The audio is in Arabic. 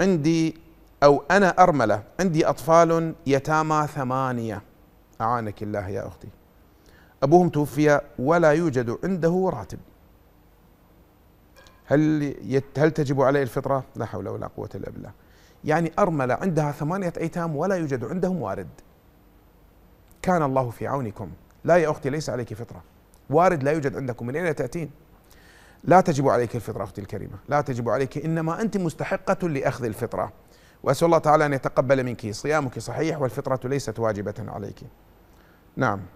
عندي أو أنا أرملة عندي أطفال يتامى ثمانية أعانك الله يا أختي أبوهم توفي ولا يوجد عنده راتب هل يت هل تجب عليه الفطرة؟ لا حول ولا قوة إلا بالله يعني أرملة عندها ثمانية أيتام ولا يوجد عندهم وارد كان الله في عونكم لا يا أختي ليس عليك فطرة وارد لا يوجد عندكم من أين تأتين؟ لا تجب عليك الفطرة أختي الكريمة لا تجب عليك إنما أنت مستحقة لأخذ الفطرة وأسأل الله تعالى أن يتقبل منك صيامك صحيح والفطرة ليست واجبة عليك نعم